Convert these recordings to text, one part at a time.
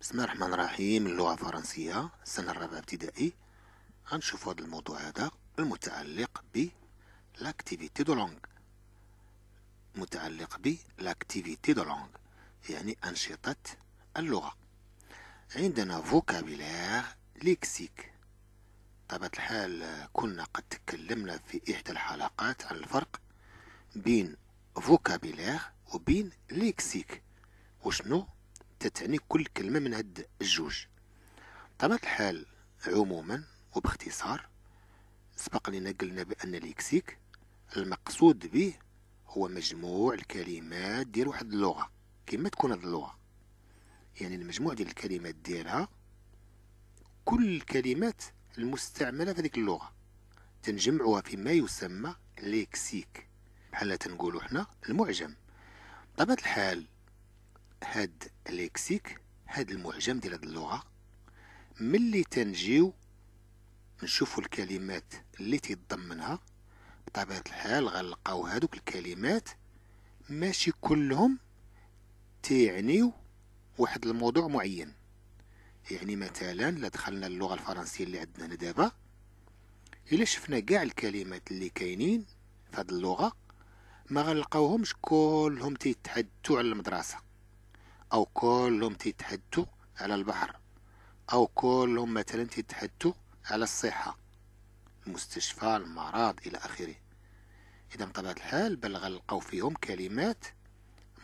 بسم الله الرحمن الرحيم اللغة الفرنسية السنة الرابعة ابتدائي غنشوفو هذا الموضوع هذا المتعلق ب لاكتيفيتي دو لونغ متعلق ب لاكتيفيتي دو لونغ يعني أنشطة اللغة عندنا فوكابيلير ليكسيك طبعا الحال كنا قد تكلمنا في إحدى الحلقات عن الفرق بين فوكابيلير وبين ليكسيك وشنو تتعني كل كلمة من هاد الجوج طبعا الحال عموما وباختصار سبق لنا قلنا بأن ليكسيك المقصود به هو مجموع الكلمات ديال واحد اللغة كما تكون هاد اللغة يعني المجموع ديال الكلمات ديالها كل الكلمات المستعملة في هذيك اللغة في فيما يسمى ليكسيك بحال تنقولو حنا المعجم بطبيعة الحال هاد ليكسيك هاد المعجم ديال هاد اللغه ملي تنجيو نشوفوا الكلمات اللي تيتضمنها بطبيعه الحال غنلقاو هادوك الكلمات ماشي كلهم تيعنيو واحد الموضوع معين يعني مثلا لا دخلنا اللغه الفرنسيه اللي عندنا هنا دابا الا شفنا كاع الكلمات اللي كاينين في هاد اللغه ما غنلقاوهمش كلهم تيتحدثوا على المدرسه أو كلهم تتحدوا على البحر أو كلهم مثلا تتحدوا على الصحة المستشفى المرض إلى آخره إذا بطبيعة الحال بلغ نلقاو فيهم كلمات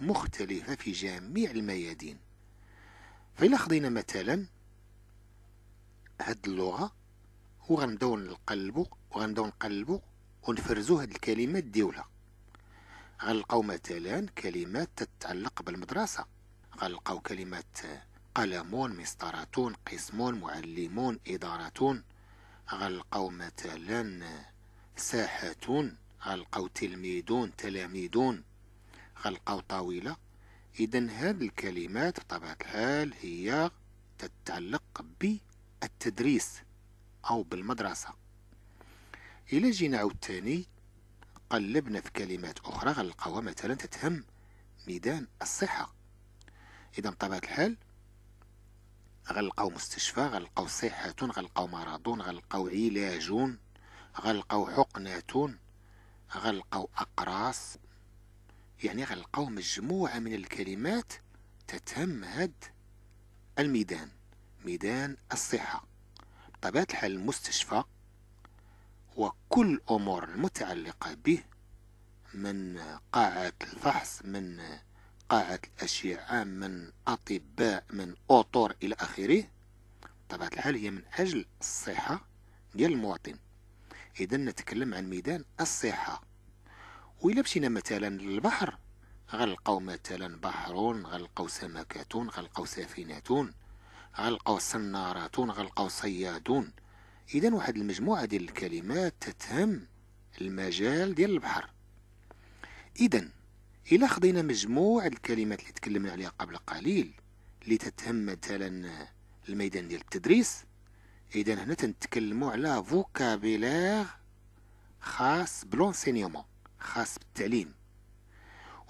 مختلفة في جميع الميادين فإلا خدينا مثلا هاد اللغة وغنبداو نقلبو وغنبداو نقلبو ونفرزو هاد الكلمات ديولها غنلقاو مثلا كلمات تتعلق بالمدرسة غلقوا كلمة قلمون مسطراتون قسمون معلمون إدارة غلقوا مثلا ساحتون غلقوا تلميذون تلاميذون غلقوا طاولة إذا هذه الكلمات بطبيعة الحال هي تتعلق بالتدريس أو بالمدرسة إلى جينا عاوتاني قلبنا في كلمات أخرى غلقوا مثلا تتهم ميدان الصحة إذا بطبيعة الحال غنلقاو مستشفى غنلقاو صحة غنلقاو مرضون غنلقاو علاجون غنلقاو حقناتون غنلقاو أقراص يعني غنلقاو مجموعة من الكلمات هاد الميدان ميدان الصحة بطبيعة الحال المستشفى وكل أمور المتعلقة به من قاعة الفحص من قاعة الأشياء من أطباء من أطور إلى آخره طبعا الحال هي من أجل الصحة ديال المواطن إذا نتكلم عن ميدان الصحة وإلا مشينا مثلا للبحر غنلقاو مثلا بحرون غنلقاو سمكاتون غنلقاو سفيناتون غنلقاو سناراتون غنلقاو صيادون إذا واحد المجموعة ديال الكلمات تتهم المجال ديال البحر إذا إلا خدينا مجموع الكلمات اللي تكلمنا عليها قبل قليل اللي تتهم مثلا الميدان ديال التدريس إذا هنا تنتكلموا على فوكابيلير خاص بلونسينيومون خاص بالتعليم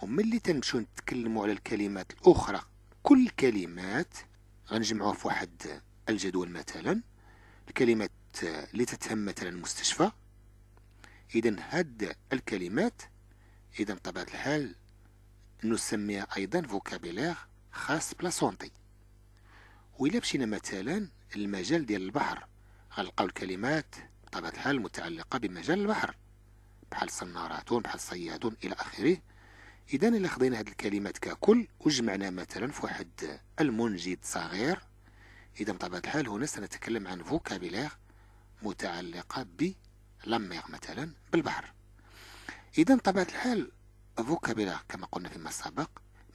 وملي تنمشيو نتكلموا على الكلمات الأخرى كل كلمات غنجمعوها في واحد الجدول مثلا الكلمات اللي تتهم مثلا المستشفى إذا هاد الكلمات إذا بطبيعة الحال نسميها أيضا فوكابيلير خاص بلا سونتي وإلا مشينا مثلا المجال ديال البحر غنلقاو الكلمات بطبيعة الحال المتعلقة بمجال البحر بحال صناراتون بحال صيادون إلى آخره إذا إلا خدينا هاد الكلمات ككل وجمعناها مثلا في واحد المنجد صغير إذا بطبيعة الحال هنا سنتكلم عن فوكابيلير متعلقة بلامير مثلا بالبحر إذا بطبيعة الحال الفوكابيلا كما قلنا فيما سبق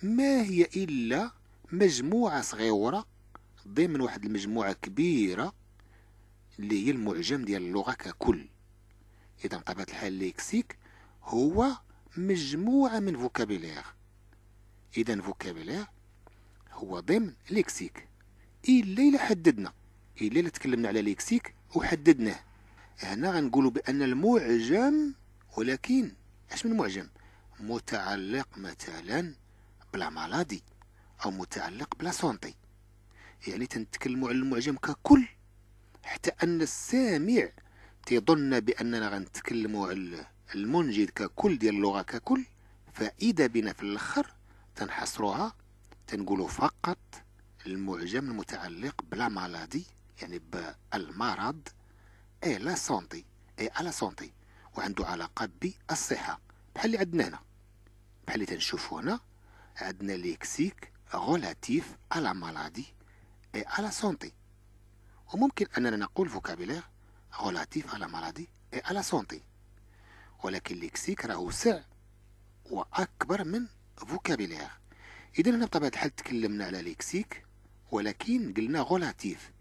ما هي إلا مجموعة صغيرة ضمن واحد المجموعة كبيرة اللي هي المعجم ديال اللغة ككل إذا بطبيعة الحال ليكسيك هو مجموعة من فوكابيلير إذا فوكابيلير هو ضمن ليكسيك إلا إلا حددنا إلا إلا تكلمنا على ليكسيك وحددناه هنا غنقولوا بأن المعجم ولكن اش من معجم متعلق مثلا بلا مالادي او متعلق بلا سونتي يعني تنتكلموا على المعجم ككل حتى ان السامع تيظن باننا غنتكلموا على المنجد ككل ديال اللغه ككل فاذا بنا في الاخر تنحصروها تنقولوا فقط المعجم المتعلق بلا مالادي يعني بالمرض اي لا سونتي اي على سونتي وعنده علاقه بالصحه بحال اللي عندنا هنا بحال اللي تنشوفو هنا عندنا ليكسيك غولاتيف على مالادي اي على سونتي وممكن اننا نقول فوكابيلير غولاتيف على مالادي اي على سونتي ولكن ليكسيك راه وسع واكبر من فوكابيلير اذا هنا بطبيعه الحال تكلمنا على ليكسيك ولكن قلنا غولاتيف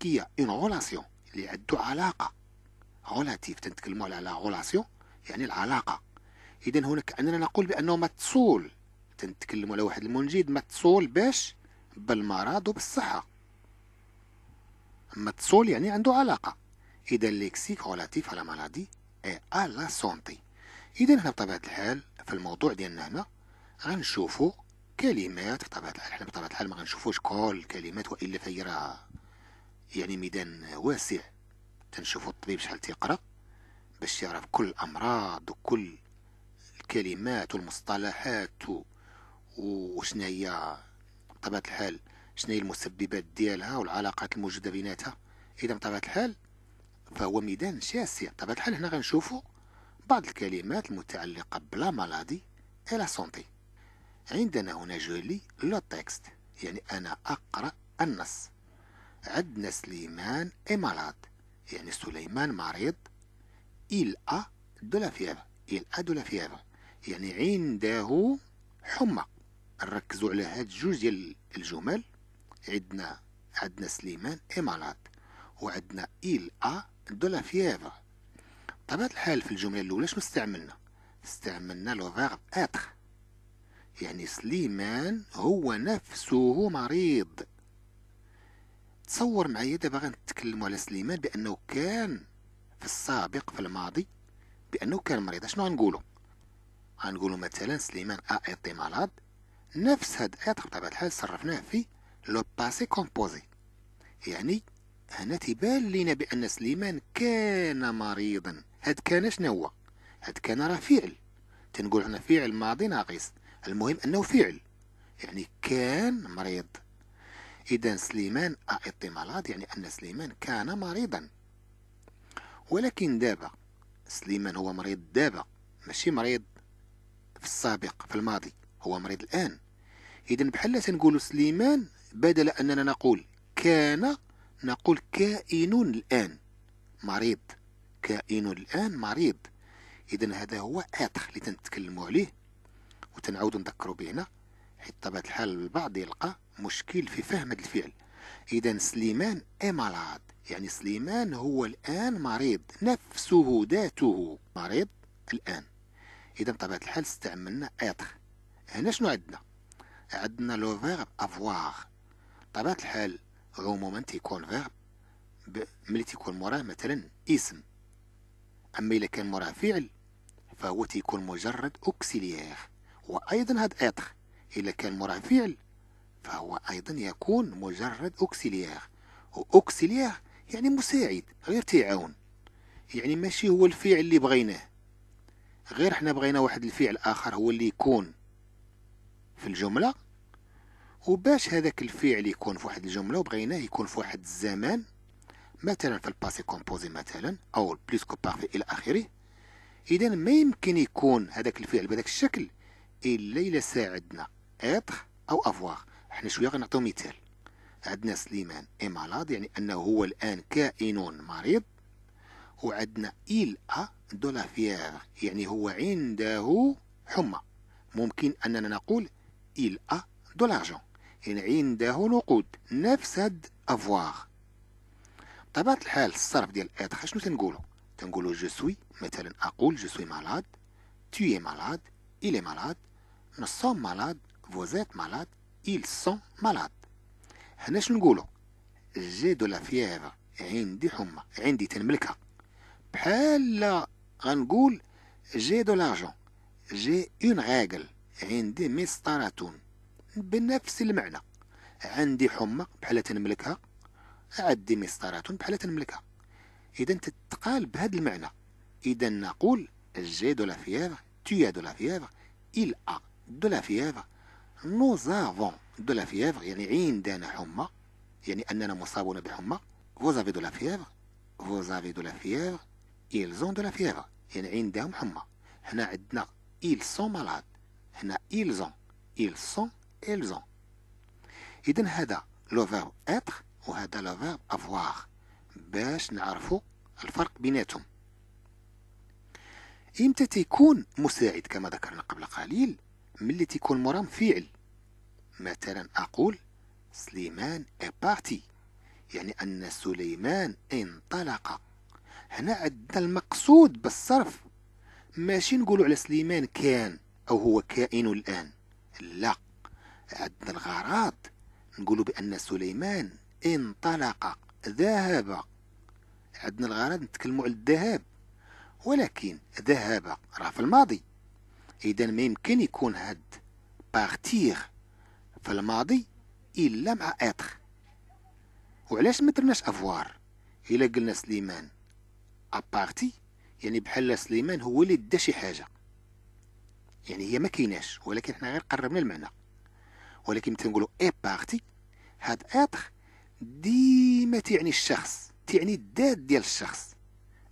كي اون غولاسيون اللي عندو علاقه غولاتيف تنتكلموا على لا غولاسيون يعني العلاقه إذا هنا كأننا نقول بأنه متصول تنتكلم على واحد المنجد متصول باش بالمرض وبالصحة متصول يعني عنده علاقة إذا ليكسيك غولاتيف على مالادي اي على سونتي إذا هنا بطبيعة الحال في الموضوع ديالنا هنا غنشوفو كلمات بطبيعة الحال حنا بطبيعة الحال ما غنشوفوش كل الكلمات وإلا فهي راه يعني ميدان واسع تنشوفو الطبيب شحال تيقرا باش يعرف كل الأمراض وكل الكلمات والمصطلحات وشنا طبعا بطبيعة الحال شنو المسببات ديالها والعلاقات الموجودة بيناتها إذا بطبيعة الحال فهو ميدان شاسع بطبيعة الحال هنا غنشوفو بعض الكلمات المتعلقة بلا مالادي إلى سونتي عندنا هنا جولي لو تكست يعني أنا أقرأ النص عندنا سليمان إي مالاد يعني سليمان مريض إلى أ دو لا فيفر إل أ دو لا فيفر يعني عنده حمى نركزوا على هاد جوج ديال الجمل عندنا عندنا سليمان اي مالاد وعندنا ايل أ دو لا فيفر بطبيعة الحال في الجملة الأولى شنو استعملنا استعملنا لو فيرب اتر يعني سليمان هو نفسه مريض تصور معايا دابا غنتكلموا على سليمان بأنه كان في السابق في الماضي بأنه كان مريض شنو غنقولوا غنقولوا مثلا سليمان ا تي مالاد نفس هاد ايت بطبيعة الحال صرفناه في لو باسي كومبوزي يعني هنا تيبان لينا بان سليمان كان مريضا هاد كان شنو هو هاد كان راه فعل تنقول هنا فعل ماضي ناقص المهم انه فعل يعني كان مريض اذا سليمان ايتي مالاد يعني ان سليمان كان مريضا ولكن دابا سليمان هو مريض دابا ماشي مريض في السابق في الماضي هو مريض الآن إذا بحال تنقول سليمان بدل أننا نقول كان نقول كائن الآن مريض كائن الآن مريض إذا هذا هو اتر اللي تنتكلموا عليه وتنعاودوا نذكروا به هنا حيت بطبيعة الحال البعض يلقى مشكل في فهم هذا الفعل إذا سليمان اي مالاد يعني سليمان هو الآن مريض نفسه ذاته مريض الآن اذا بطبيعه الحال استعملنا اتر هنا شنو عندنا عندنا لو فيرب افواغ بطبيعه الحال عموما تيكون فيرب ملي تيكون موراه مثلا اسم اما الا كان موراه فعل فهو تيكون مجرد اوكسيليير وايضا هاد اتر الا كان موراه فعل فهو ايضا يكون مجرد اوكسيليير اوكسيليير يعني مساعد غير تيعاون يعني ماشي هو الفعل اللي بغيناه غير حنا بغينا واحد الفعل اخر هو اللي يكون في الجمله وباش هذاك الفعل يكون في واحد الجمله وبغيناه يكون في واحد الزمان مثلا في الباسي كومبوزي مثلا او بليس كو بارفي الى اخره اذا ما يمكن يكون هذاك الفعل بهذاك الشكل الا الا ساعدنا اتر او افواغ احنا شويه غنعطيو مثال عندنا سليمان اي مالاد يعني انه هو الان كائن مريض وعندنا إيل أ دو لا فيير يعني هو عنده حمى ممكن أننا نقول إيل أ دو لاجون يعني عنده نقود نفس هاد أفواغ بطبيعة الحال الصرف ديال إيتخ شنو تنقولو تنقولو جو سوي مثلا أقول جو سوي مالاد تو إي مالاد il مالاد نو nous مالاد فو vous مالاد malade ils مالاد هنا شنو نقولو جي دو لا فيفر عندي حمى عندي تنملكها بحال غنقول جي دو لارجون جي اون عاقل عندي مسطراتون بنفس المعنى عندي حمى بحال تنملكها عندي مسطراتون بحال تنملكها اذا تتقال بهذا المعنى اذا نقول جي دو لا فيفر tu دو لا فيفر fièvre il a de la fièvre nous avons de la fièvre يعني عندنا حمى يعني اننا مصابون بحمى vous avez de la fièvre vous avez de la fièvre إيل زون دو لا fièvre يعني عندهم حمى هنا عندنا إيل سون مالاد هنا إيل زون إيل سون إيل زون اذا هذا لو فيرب être وهذا لو فيرب أفواغ باش نعرفوا الفرق بيناتهم امتى تيكون مساعد كما ذكرنا قبل قليل ملي تيكون مرام فعل مثلا اقول سليمان إي parti يعني ان سليمان انطلق هنا عندنا المقصود بالصرف ماشي نقولوا على سليمان كان أو هو كائن الآن لا عندنا الغرض نقولوا بأن سليمان انطلق ذهب عندنا الغرض نتكلموا على الذهاب ولكن ذهب راه في الماضي إذا ما يمكن يكون هاد بارتيغ في الماضي إلا مع إتر وعلاش ما درناش أفوار إلا قلنا سليمان ابارتي يعني بحال سليمان هو اللي دا شي حاجه يعني هي ما كايناش ولكن حنا غير قربنا المعنى ولكن ملي تنقولوا اي بارتي هاد اتر ديما تعني الشخص تعني الذات ديال الشخص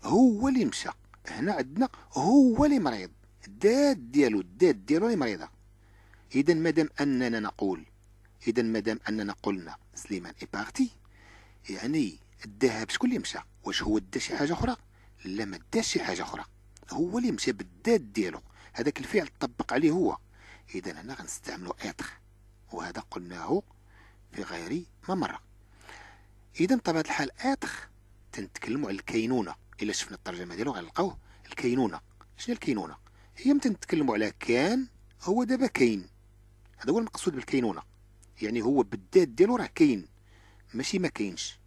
هو اللي مشى هنا عندنا هو اللي مريض الذات ديالو الذات ديالو اللي مريضه اذا مادام اننا نقول اذا مادام اننا قلنا سليمان اي بارتي يعني الذهب شكون اللي مشى واش هو دا شي حاجه اخرى لا ما شي حاجه اخرى هو اللي مشى بالذات ديالو هذاك الفعل طبق عليه هو اذا هنا غنستعملو اتر وهذا قلناه في غير ما مره اذا بطبيعه الحال اتر تنتكلموا على الكينونه الا شفنا الترجمه ديالو غنلقاوه الكينونه شنو الكينونه هي متى نتكلموا على كان هو دابا كاين هذا هو المقصود بالكينونه يعني هو بالذات ديالو راه كاين ماشي ما كاينش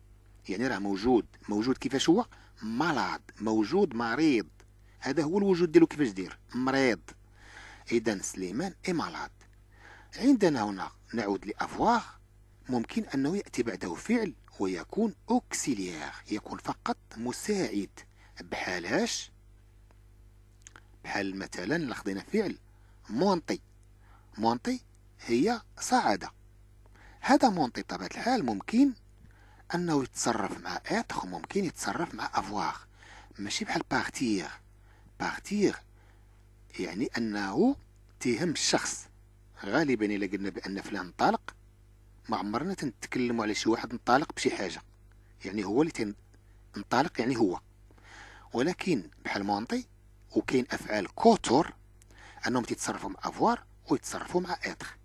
يعني راه موجود موجود كيفاش هو مالاد موجود مريض هذا هو الوجود ديالو كيفاش دير مريض اذا سليمان اي مالاد عندنا هنا نعود لافواغ ممكن انه ياتي بعده فعل ويكون اوكسيليير يكون فقط مساعد بحالاش بحال مثلا لخدنا فعل مونطي مونطي هي صعدة هذا مونطي بطبيعه الحال ممكن انه يتصرف مع اتر ممكن يتصرف مع افواغ ماشي بحال بارتير بارتير يعني انه تيهم الشخص غالبا الا قلنا بان فلان انطلق ما عمرنا تنتكلموا على شي واحد انطلق بشي حاجه يعني هو اللي انطلق يعني هو ولكن بحال مونطي وكاين افعال كوتور انهم تيتصرفوا مع افوار ويتصرفوا مع اتر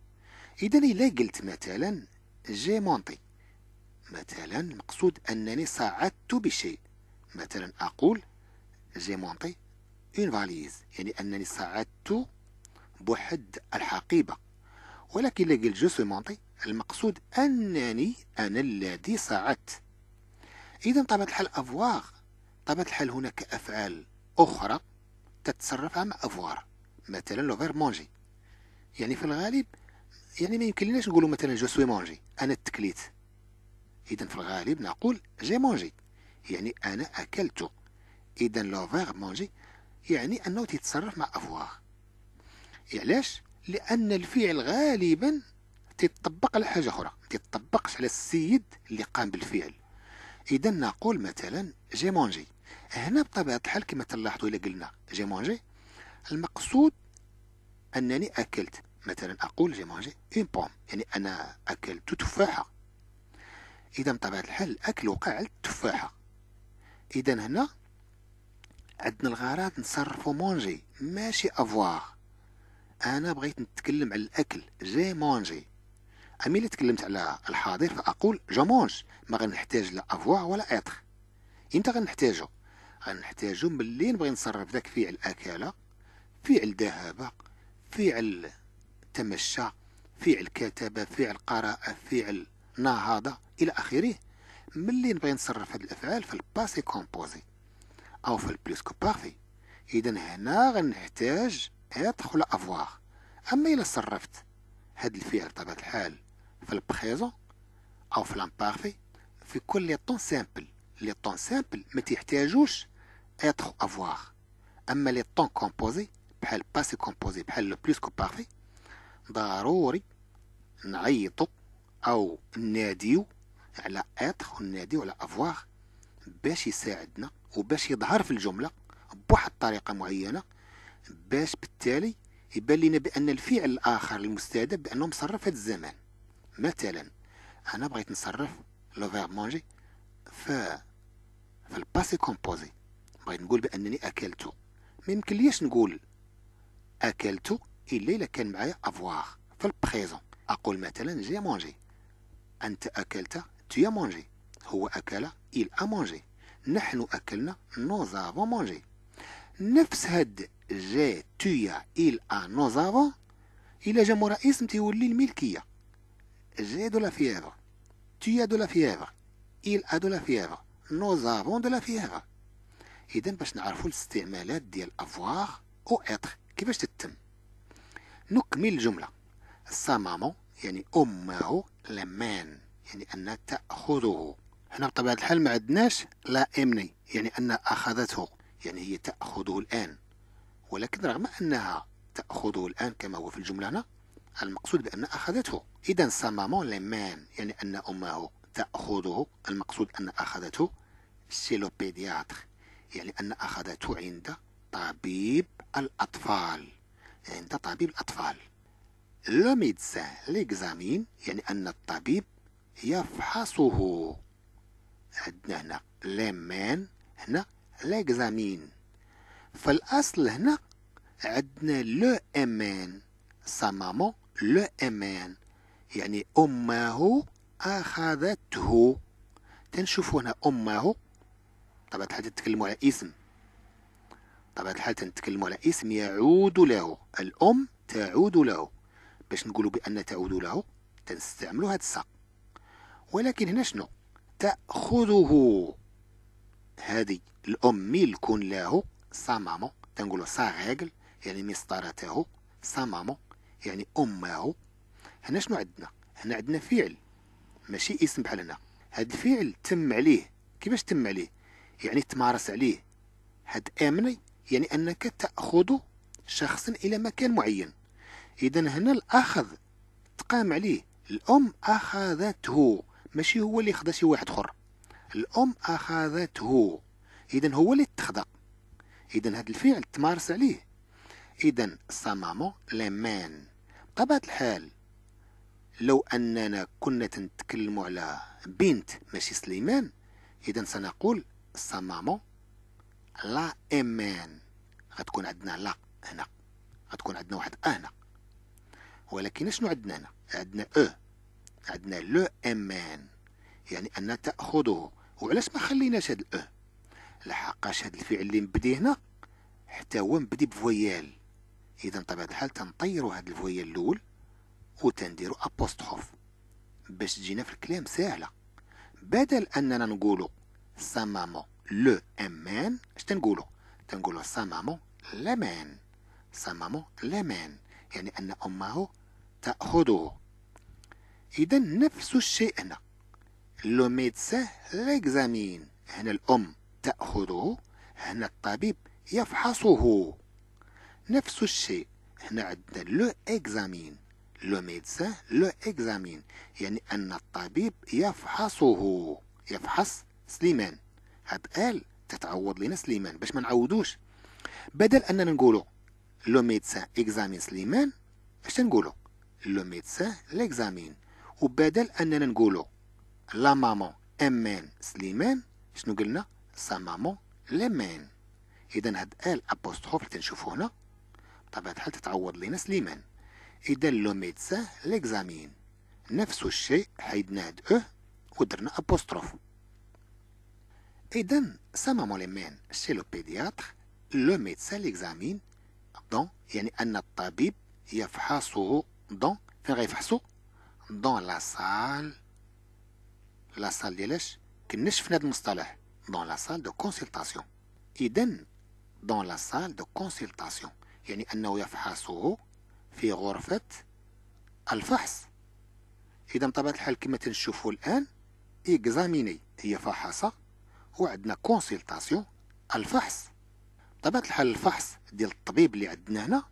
اذا الا قلت مثلا جي مونطي مثلا مقصود أنني ساعدت بشيء مثلا أقول جي مونطي اون فاليز يعني أنني ساعدت بحد الحقيبة ولكن لقي جو سو مونطي المقصود أنني أنا الذي ساعدت إذا طبعا الحال أفواغ طبعا الحال هناك أفعال أخرى تتصرف مع أفوار مثلا لو فير مونجي يعني في الغالب يعني ما يمكنلناش نقولوا مثلا جو سوي مونجي أنا التكليت إذا في الغالب نقول جي مونجي يعني أنا أكلت إذا لو فيغ مونجي يعني أنه تتصرف مع أفواغ علاش لأن الفعل غالبا تطبق على حاجة أخرى تطبقش على السيد اللي قام بالفعل إذا نقول مثلا جي مونجي هنا بطبيعة الحال كما تلاحظوا إلا قلنا جي مونجي المقصود أنني أكلت مثلا أقول جي مونجي اون بوم يعني أنا أكلت تفاحة إذا بطبيعة الحال الأكل وقع على التفاحة إذا هنا عندنا الغرض نصرفو مونجي ماشي افواغ أنا بغيت نتكلم على الأكل جي مونجي أمي اللي تكلمت على الحاضر فأقول جو مونج ما غنحتاج لا افواغ ولا إتر إمتى غنحتاجو غنحتاجو ملي نبغي نصرف ذاك فعل أكلة فعل ذهابه فعل تمشى فعل كتابة فعل قراءة فعل هذا إلى آخره ملي نبغي نصرف هاد الأفعال في الباسي كومبوزي أو في البلوس كو بارفي إذا هنا غنحتاج اتخ ولا أفواغ أما إلا صرفت هاد الفعل بطبيعة الحال في البخيزون أو في لامبارفي في كل لي طون سامبل لي طون سامبل ما تحتاجوش إتر أفواغ أما لي طون كومبوزي بحال باسي كومبوزي بحال لو بلوس كو بارفي ضروري نعيطو او ناديو على اتر ناديو على افواغ باش يساعدنا وباش يظهر في الجمله بواحد الطريقه معينه باش بالتالي يبان لنا بان الفعل الاخر المستهدف بانه مصرف هذا الزمان مثلا انا بغيت نصرف لو فيرب مونجي ف في الباسي كومبوزي بغيت نقول بانني اكلت ما ليش نقول اكلت الا الا كان معايا افواغ في البريزون اقول مثلا جي مونجي أنت أكلت tu as mangé هو أكل il a mangé نحن أكلنا nous avons mangé نفس هاد جي تويا إل أ nous avons إلا جا مورا اسم تيولي الملكية جي دو لا فيفر تويا دو لا فيفر إل أ دو لا فيفر nous avons دو لا فيفر إذا باش نعرفوا الاستعمالات ديال افواغ أو إتر كيفاش تتم نكمل الجملة سا مامون يعني أمه لمان يعني أن تأخذه هنا بطبيعة الحال ما عندناش لا إمني يعني أن أخذته يعني هي تأخذه الآن ولكن رغم أنها تأخذه الآن كما هو في الجملة هنا المقصود بأن أخذته إذا سامامون لمان يعني أن أمه تأخذه المقصود أن أخذته سيلوبيدياتر يعني أن أخذته عند طبيب الأطفال عند طبيب الأطفال لو ميدسان ليكزامين يعني أن الطبيب يفحصه عندنا هنا ليمان هنا ليكزامين فالأصل هنا عندنا لو إمان سامامو لو إمان يعني أمه أخذته تنشوفوا هنا أمه طبعا الحال تتكلموا على اسم طبعا الحال تنتكلمو على اسم يعود له الأم تعود له باش نقولوا بأن تعود له تنستعملوا هاد سا ولكن هنا شنو تأخذه هذه الأم ملك له سا مامون تنقولوا سا غاكل يعني مسطرته سا مامون يعني أمه هنا شنو عندنا هنا عندنا فعل ماشي اسم بحال هنا هاد الفعل تم عليه كيفاش تم عليه يعني تمارس عليه هاد امني يعني انك تاخذ شخصا الى مكان معين إذا هنا الأخذ تقام عليه الأم أخذته ماشي هو اللي خدا شي واحد آخر الأم أخذته إذا هو اللي تخدا إذا هذا الفعل تمارس عليه إذا سا مامون لي مان بطبيعة الحال لو أننا كنا نتكلم على بنت ماشي سليمان إذا سنقول سا مامون لا إمان غتكون عندنا لا هنا غتكون عندنا واحد أه ولكن شنو عندنا هنا عندنا او e. عندنا لو امان يعني ان تاخذه وعلاش ما خليناش هاد الاو e؟ لحقاش هاد الفعل اللي مبدي هنا حتى هو مبدي بفويال اذا بطبيعه الحال تنطيروا هاد الفويال الاول وتنديروا ابوستروف باش تجينا في الكلام ساهله بدل اننا نقولوا سا مامون لو امان اش تنقولوا تنقولوا سا مامون لمان سا مامون لمان يعني ان امه تأخذه إذا نفس الشيء هنا لو ميدسان ليكزامين هنا الأم تأخذه هنا الطبيب يفحصه نفس الشيء هنا عندنا لو اكزامين لو ميدسان لو اكزامين يعني أن الطبيب يفحصه يفحص سليمان هاد آل تتعوض لنا سليمان باش ما نعودوش بدل أننا نقولوا لو ميدسان اكزامين سليمان اش تنقولو لو ميدسان ليكزامين وبدل اننا نقولوا لا مامون امان سليمان شنو قلنا سا مامون لمان اذا هاد ال ابوستروف اللي تنشوفو هنا بطبيعه الحال تتعوض لينا سليمان اذا لو ميدسان ليكزامين نفس الشيء حيدنا هاد او ودرنا ابوستروف اذا سا مامون لمان سي لو بيدياتر لو ميدسان ليكزامين دون يعني ان الطبيب يفحصه دون فين غيفحصوا دون لا سال لا سال ديالاش كنشفنا هذا المصطلح دون لا سال دو كونسلطاسيون اذا دون لا سال دو كونسلطاسيون يعني انه يفحصه في غرفة الفحص اذا بطبيعة الحال كما تنشوفوا الان اكزاميني هي فحصة وعندنا كونسلطاسيون الفحص بطبيعة الحال الفحص ديال الطبيب اللي عندنا هنا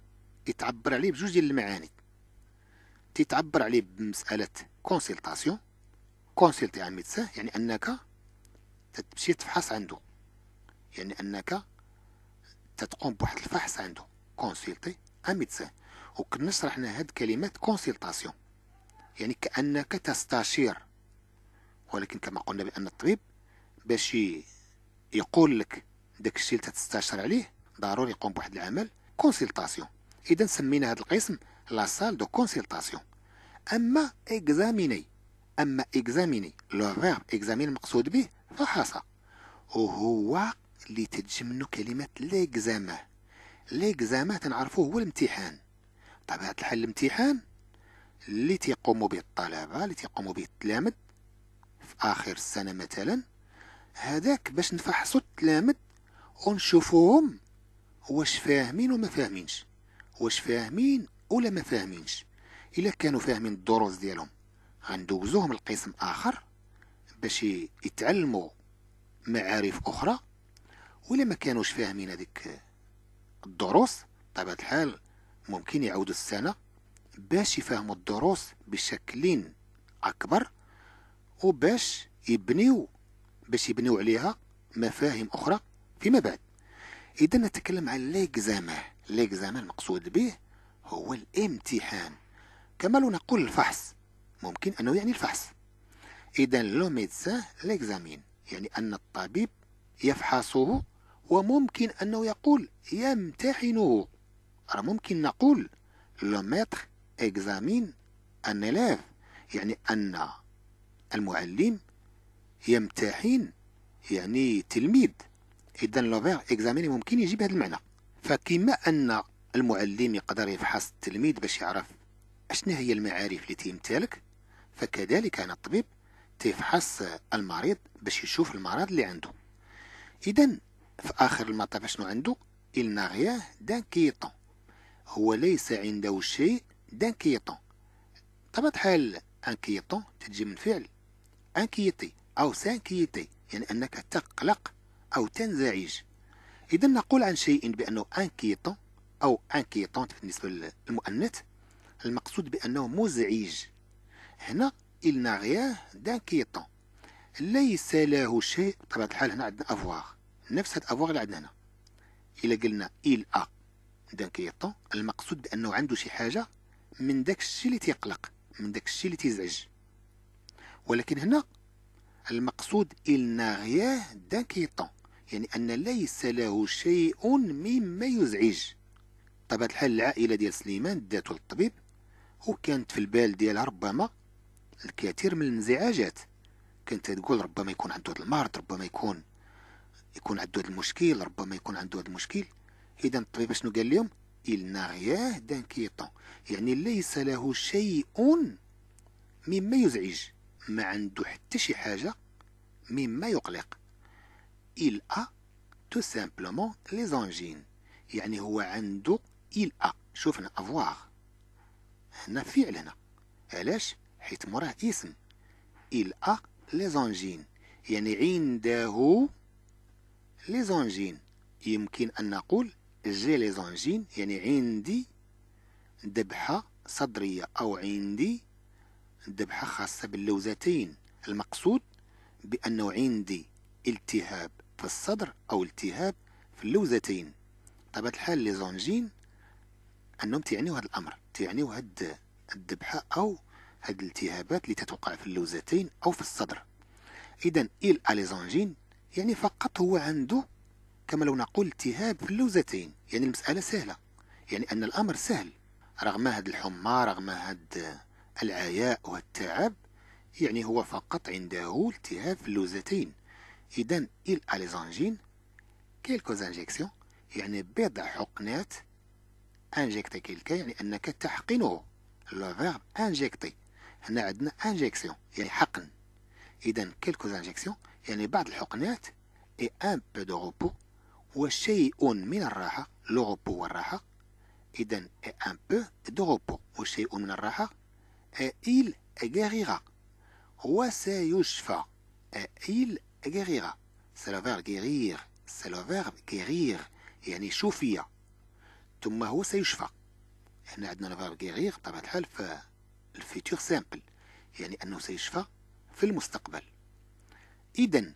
يتعبر عليه بجوج ديال المعاني تتعبر عليه بمسألة كونسلتاسيون كونسلتي عن ميدسان يعني أنك تمشي تفحص عنده يعني أنك تقوم بواحد الفحص عنده كونسلتي ان ميدسان وكنا شرحنا هاد كلمات كونسلتاسيون يعني كأنك تستشير ولكن كما قلنا بأن الطبيب باش يقول لك داك الشيء اللي تستشير عليه ضروري يقوم بواحد العمل كونسلتاسيون إذا سمينا هذا القسم la salle de consultation أما examiner أما examiner لو verb examine المقصود به فحص. وهو اللي تتجي منه كلمة ليكزاما ليكزاما تنعرفوه هو الامتحان طبيعة الحال الامتحان اللي تيقوم به الطلبة اللي تيقوم به التلامذ في آخر السنة مثلا هذاك باش نفحصوا التلامذ ونشوفوهم واش فاهمين وما فاهمينش واش فاهمين ولا ما فاهمينش إلا كانوا فاهمين الدروس ديالهم غندوزوهم لقسم آخر باش يتعلموا معارف أخرى ولا ما كانوش فاهمين هذيك الدروس بطبيعة الحال ممكن يعودوا السنة باش يفهموا الدروس بشكل أكبر وباش يبنيو باش يبنيو عليها مفاهيم أخرى فيما بعد إذا نتكلم عن ليكزامان ليكزامان المقصود به هو الامتحان كما لو نقول الفحص ممكن أنه يعني الفحص إذا لو ميدسان ليكزامين يعني أن الطبيب يفحصه وممكن أنه يقول يمتحنه راه ممكن نقول لو ميتر اكزامين ان الاف يعني أن المعلم يمتحن يعني تلميذ إذا لو فيغ اكزامين ممكن يجيب هذا المعنى فكما أن المعلم يقدر يفحص التلميذ باش يعرف اشنا هي المعارف اللي تيمتلك فكذلك أنا الطبيب تيفحص المريض باش يشوف المرض اللي عنده إذا في آخر المطاف شنو عنده il n'a rien d'inquiétant هو ليس عنده شيء d'inquiétant طبعا حال انكيتون تجي من فعل انكيتي او سانكيتي يعني انك تقلق او تنزعج اذا نقول عن شيء بانه انكيتون أو انكيتونت بالنسبة للمؤنث المقصود بأنه مزعج هنا إل ناغيا دانكيتون ليس له شيء بطبيعة الحال هنا عندنا افواغ نفس هاد افواغ اللي عندنا هنا إلا قلنا إل أ دانكيتون المقصود بأنه عنده شي حاجة من داك الشيء اللي تيقلق من داك الشيء اللي تيزعج ولكن هنا المقصود إل ناغياه دانكيتون يعني أن ليس له شيء مما يزعج بطبيعة الحال العائلة ديال سليمان داتو للطبيب وكانت في البال ديالها ربما الكثير من الانزعاجات كانت تقول ربما يكون عنده هذا المرض ربما يكون يكون عنده هذا المشكل ربما يكون عنده هذا المشكل اذا الطبيب شنو قال لهم il n'a rien d'inquiétant يعني ليس له شيء مما يزعج ما عنده حتى شي حاجة مما يقلق il a tout simplement les angines يعني هو عنده il a شوفنا افواغ هنا فعل هنا علاش حيت موراه اسم il a les engines يعني عنده لي زونجين يمكن أن نقول جي لي زونجين يعني عندي ذبحة صدرية أو عندي ذبحة خاصة باللوزتين المقصود بأنه عندي التهاب في الصدر أو التهاب في اللوزتين طبعا الحال لي زونجين انهم تيعنيو هذا الامر تيعنيو هاد الذبحه او هاد الالتهابات اللي تتوقع في اللوزتين او في الصدر اذا إل اليزونجين يعني فقط هو عنده كما لو نقول التهاب في اللوزتين يعني المسألة سهلة يعني أن الأمر سهل رغم هاد الحمى رغم هاد العياء والتعب يعني هو فقط عنده التهاب في اللوزتين إذا إل اليزونجين كيلكوز انجيكسيون يعني بضع حقنات انجيكتي يعني انك تحقنه لو فيرب انجيكتي هنا عندنا انجيكسيون يعني حقن اذا كيلكوز انجيكسيون يعني بعض الحقنات اي ان بو دو روبو وشيء من الراحه لو روبو والراحه اذا اي ان بو دو روبو وشيء من الراحه ايل guérira وسيشفى ايل guérira سي لو فيرب غيرير سي لو فيرب غيرير يعني شفي ثم هو سيشفى احنا عندنا لافار غيغيغ بطبيعة الحال في الفيتور سامبل يعني أنه سيشفى في المستقبل إذا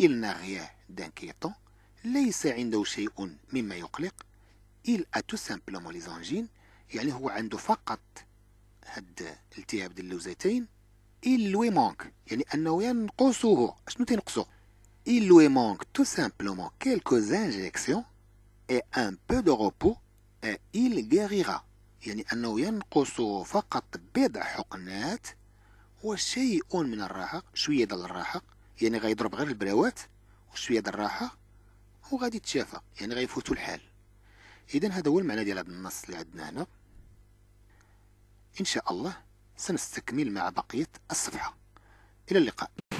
il n'a rien d'inquiétant ليس عنده شيء مما يقلق il a tout simplement les angines يعني هو عنده فقط هاد التهاب ديال اللوزتين il lui manque يعني أنه ينقصه شنو تنقصه il lui manque tout simplement quelques injections et un peu de repos et il guérira يعني أنه ينقص فقط بضع حقنات وشيء من الراحة شوية ديال الراحة يعني غيضرب غير البراوات وشوية ديال الراحة وغادي تشافى يعني غيفوتو الحال إذا هذا هو المعنى ديال هذا النص اللي عندنا هنا إن شاء الله سنستكمل مع بقية الصفحة إلى اللقاء